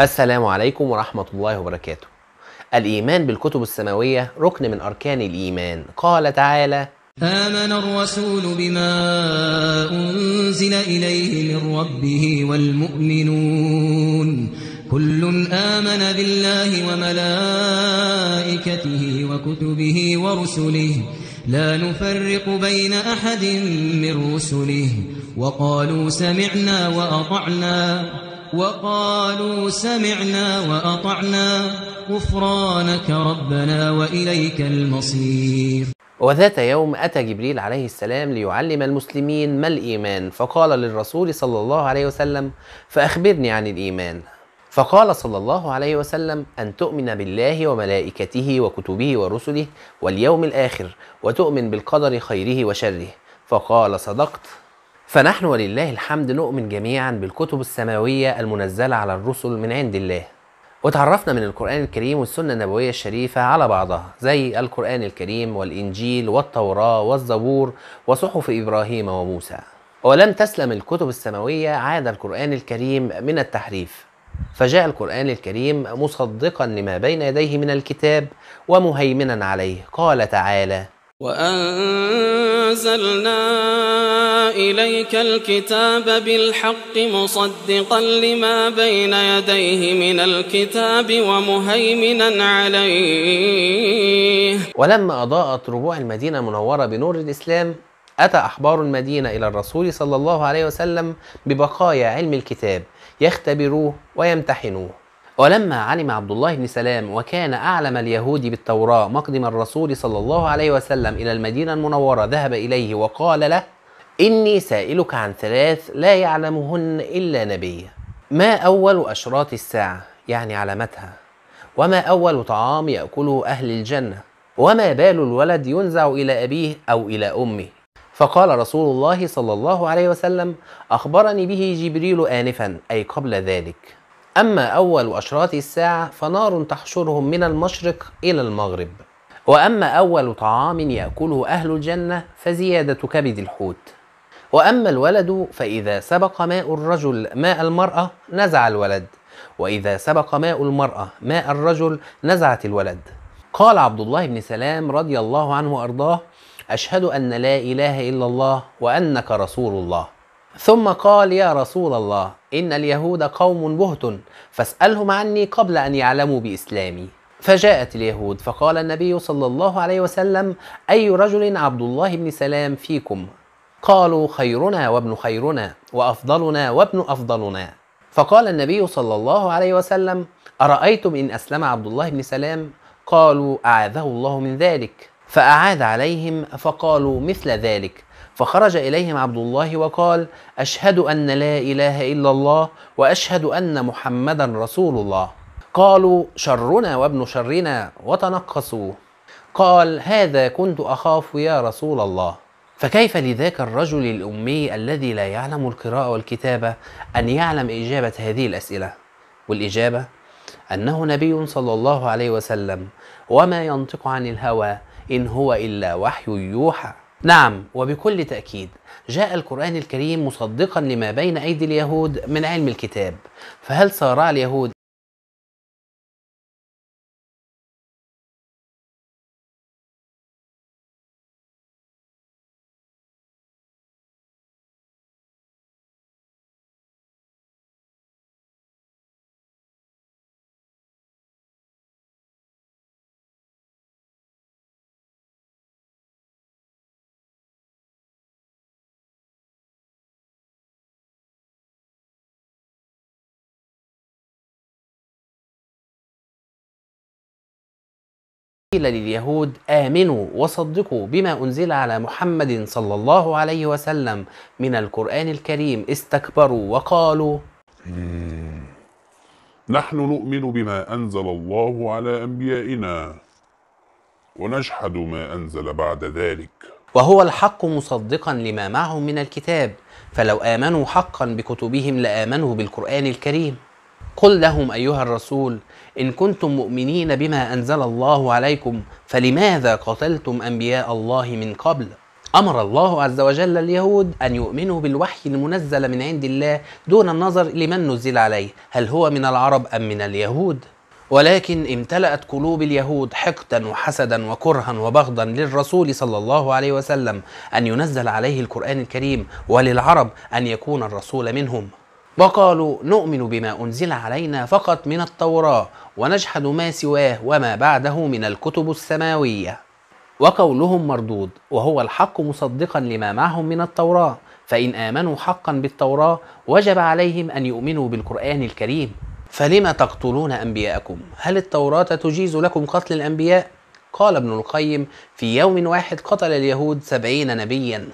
السلام عليكم ورحمة الله وبركاته. الإيمان بالكتب السماوية ركن من أركان الإيمان، قال تعالى: آمن الرسول بما أنزل إليه من ربه والمؤمنون كل آمن بالله وملائكته وكتبه ورسله لا نفرق بين أحد من رسله وقالوا سمعنا وأطعنا وقالوا سمعنا وأطعنا غفرانك ربنا وإليك المصير وذات يوم أتى جبريل عليه السلام ليعلم المسلمين ما الإيمان فقال للرسول صلى الله عليه وسلم فأخبرني عن الإيمان فقال صلى الله عليه وسلم أن تؤمن بالله وملائكته وكتبه ورسله واليوم الآخر وتؤمن بالقدر خيره وشره فقال صدقت فنحن ولله الحمد نؤمن جميعا بالكتب السماوية المنزلة على الرسل من عند الله وتعرفنا من القرآن الكريم والسنة النبوية الشريفة على بعضها زي القرآن الكريم والإنجيل والتوراة والزبور وصحف إبراهيم وموسى ولم تسلم الكتب السماوية عاد القرآن الكريم من التحريف فجاء القرآن الكريم مصدقا لما بين يديه من الكتاب ومهيمنا عليه قال تعالى وأن أنزلنا إليك الكتاب بالحق مصدقا لما بين يديه من الكتاب ومهيمنا عليه ولما أضاءت ربوع المدينة المنورة بنور الإسلام أتى أحبار المدينة إلى الرسول صلى الله عليه وسلم ببقايا علم الكتاب يختبروه ويمتحنوه ولما علم عبد الله بن سلام وكان أعلم اليهود بالتوراة مقدم الرسول صلى الله عليه وسلم إلى المدينة المنورة ذهب إليه وقال له إني سائلك عن ثلاث لا يعلمهن إلا نبي ما أول أشراط الساعة يعني علامتها وما أول طعام يأكله أهل الجنة وما بال الولد ينزع إلى أبيه أو إلى أمه فقال رسول الله صلى الله عليه وسلم أخبرني به جبريل آنفا أي قبل ذلك أما أول أشراط الساعة فنار تحشرهم من المشرق إلى المغرب وأما أول طعام يأكله أهل الجنة فزيادة كبد الحوت وأما الولد فإذا سبق ماء الرجل ماء المرأة نزع الولد وإذا سبق ماء المرأة ماء الرجل نزعت الولد قال عبد الله بن سلام رضي الله عنه وأرضاه أشهد أن لا إله إلا الله وأنك رسول الله ثم قال يا رسول الله إن اليهود قوم بهت فاسألهم عني قبل أن يعلموا بإسلامي فجاءت اليهود فقال النبي صلى الله عليه وسلم أي رجل عبد الله بن سلام فيكم قالوا خيرنا وابن خيرنا وأفضلنا وابن أفضلنا فقال النبي صلى الله عليه وسلم أرأيتم إن أسلم عبد الله بن سلام قالوا أعاذه الله من ذلك فأعاد عليهم فقالوا مثل ذلك فخرج اليهم عبد الله وقال اشهد ان لا اله الا الله واشهد ان محمدا رسول الله قالوا شرنا وابن شرنا وتنقصوه قال هذا كنت اخاف يا رسول الله فكيف لذاك الرجل الامي الذي لا يعلم القراءه والكتابه ان يعلم اجابه هذه الاسئله والاجابه انه نبي صلى الله عليه وسلم وما ينطق عن الهوى ان هو الا وحي يوحى نعم وبكل تأكيد جاء القرآن الكريم مصدقا لما بين أيدي اليهود من علم الكتاب فهل صارع اليهود قيل لليهود آمنوا وصدقوا بما أنزل على محمد صلى الله عليه وسلم من القرآن الكريم استكبروا وقالوا إيه، نحن نؤمن بما أنزل الله على أنبيائنا ونجحد ما أنزل بعد ذلك وهو الحق مصدقا لما معهم من الكتاب فلو آمنوا حقا بكتبهم لآمنوا بالقرآن الكريم قل لهم ايها الرسول ان كنتم مؤمنين بما انزل الله عليكم فلماذا قتلتم انبياء الله من قبل امر الله عز وجل اليهود ان يؤمنوا بالوحي المنزل من عند الله دون النظر لمن نزل عليه هل هو من العرب ام من اليهود ولكن امتلأت قلوب اليهود حقدا وحسدا وكرها وبغضا للرسول صلى الله عليه وسلم أن ينزل عليه القرآن الكريم وللعرب أن يكون الرسول منهم وقالوا نؤمن بما أنزل علينا فقط من التوراة ونجحد ما سواه وما بعده من الكتب السماوية وقولهم مردود وهو الحق مصدقا لما معهم من التوراة فإن آمنوا حقا بالتوراة وجب عليهم أن يؤمنوا بالقرآن الكريم فلما تقتلون أنبياءكم هل التوراة تجيز لكم قتل الأنبياء؟ قال ابن القيم في يوم واحد قتل اليهود سبعين نبيا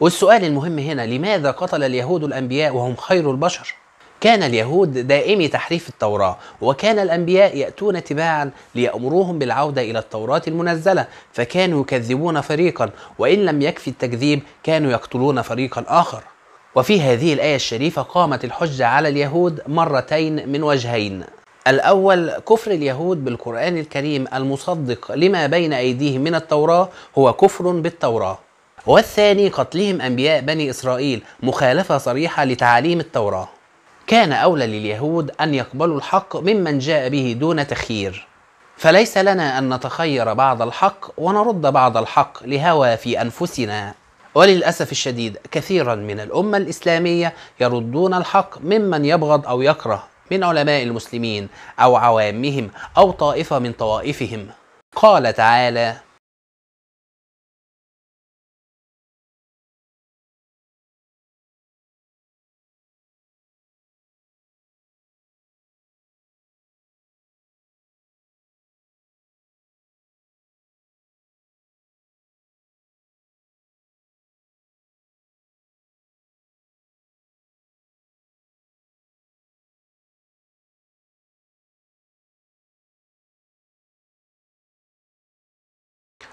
والسؤال المهم هنا لماذا قتل اليهود الأنبياء وهم خير البشر؟ كان اليهود دائمي تحريف التوراة وكان الأنبياء يأتون تباعا ليأمروهم بالعودة إلى التوراة المنزلة فكانوا يكذبون فريقا وإن لم يكفي التكذيب كانوا يقتلون فريقا آخر وفي هذه الآية الشريفة قامت الحجة على اليهود مرتين من وجهين الأول كفر اليهود بالقرآن الكريم المصدق لما بين أيديهم من التوراة هو كفر بالتوراة والثاني قتلهم أنبياء بني إسرائيل مخالفة صريحة لتعاليم التوراة كان أولى لليهود أن يقبلوا الحق ممن جاء به دون تخيير فليس لنا أن نتخير بعض الحق ونرد بعض الحق لهوى في أنفسنا وللأسف الشديد كثيرا من الأمة الإسلامية يردون الحق ممن يبغض أو يكره من علماء المسلمين أو عوامهم أو طائفة من طوائفهم قال تعالى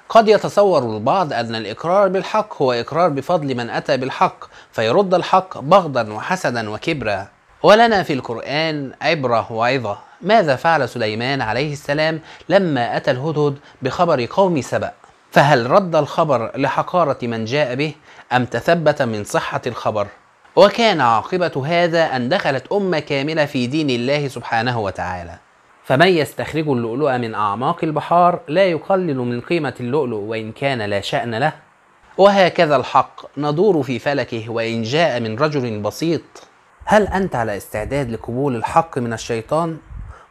قد يتصور البعض أن الإقرار بالحق هو إقرار بفضل من أتى بالحق فيرد الحق بغضا وحسدا وكبرا ولنا في القرآن عبرة وعظة ماذا فعل سليمان عليه السلام لما أتى الهدهد بخبر قوم سبأ فهل رد الخبر لحقارة من جاء به أم تثبت من صحة الخبر وكان عاقبة هذا أن دخلت أمة كاملة في دين الله سبحانه وتعالى فمن يستخرج اللؤلؤ من أعماق البحار لا يقلل من قيمة اللؤلؤ وإن كان لا شأن له وهكذا الحق ندور في فلكه وإن جاء من رجل بسيط هل أنت على استعداد لقبول الحق من الشيطان؟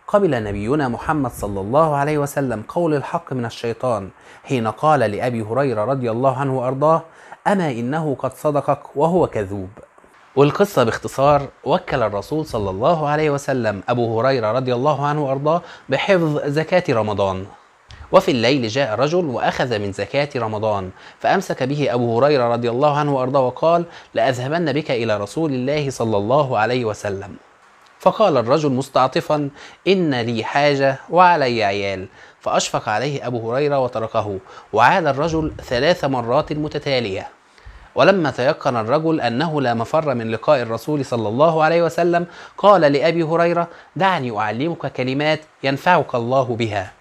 قبل نبينا محمد صلى الله عليه وسلم قول الحق من الشيطان حين قال لأبي هريرة رضي الله عنه وأرضاه أما إنه قد صدقك وهو كذوب والقصة باختصار وكل الرسول صلى الله عليه وسلم أبو هريرة رضي الله عنه وأرضاه بحفظ زكاة رمضان وفي الليل جاء رجل وأخذ من زكاة رمضان فأمسك به أبو هريرة رضي الله عنه وأرضاه وقال لأذهبن بك إلى رسول الله صلى الله عليه وسلم فقال الرجل مستعطفا إن لي حاجة وعلي عيال فأشفق عليه أبو هريرة وتركه وعاد الرجل ثلاث مرات متتالية ولما تيقن الرجل أنه لا مفر من لقاء الرسول صلى الله عليه وسلم قال لأبي هريرة دعني أعلمك كلمات ينفعك الله بها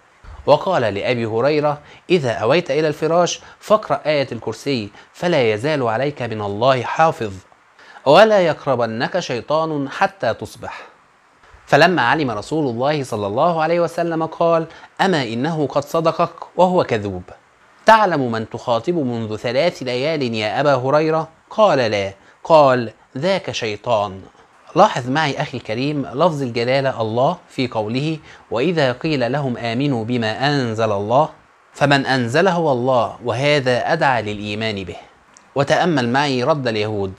وقال لأبي هريرة إذا أويت إلى الفراش فاقرأ آية الكرسي فلا يزال عليك من الله حافظ ولا يقربنك شيطان حتى تصبح فلما علم رسول الله صلى الله عليه وسلم قال أما إنه قد صدقك وهو كذوب تعلم من تخاطب منذ ثلاث ليال يا أبا هريرة؟ قال لا قال ذاك شيطان لاحظ معي أخي الكريم لفظ الجلالة الله في قوله وإذا قيل لهم آمنوا بما أنزل الله فمن أنزله الله وهذا أدعى للإيمان به وتأمل معي رد اليهود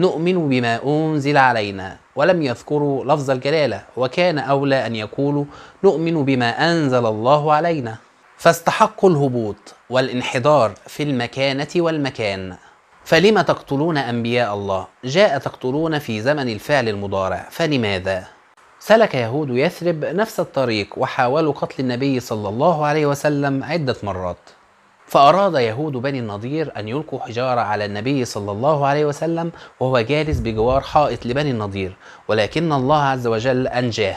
نؤمن بما أنزل علينا ولم يذكروا لفظ الجلالة وكان أولى أن يقولوا نؤمن بما أنزل الله علينا فاستحقوا الهبوط والانحدار في المكانة والمكان فلم تقتلون أنبياء الله؟ جاء تقتلون في زمن الفعل المضارع فلماذا؟ سلك يهود يثرب نفس الطريق وحاولوا قتل النبي صلى الله عليه وسلم عدة مرات فأراد يهود بني النضير أن يلقوا حجارة على النبي صلى الله عليه وسلم وهو جالس بجوار حائط لبني النضير ولكن الله عز وجل أنجاه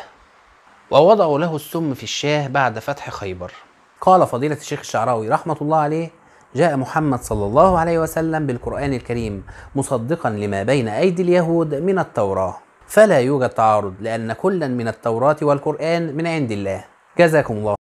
ووضعوا له السم في الشاه بعد فتح خيبر قال فضيلة الشيخ الشعراوي رحمة الله عليه جاء محمد صلى الله عليه وسلم بالقرآن الكريم مصدقا لما بين أيدي اليهود من التوراة فلا يوجد تعارض لأن كلا من التوراة والقرآن من عند الله جزاكم الله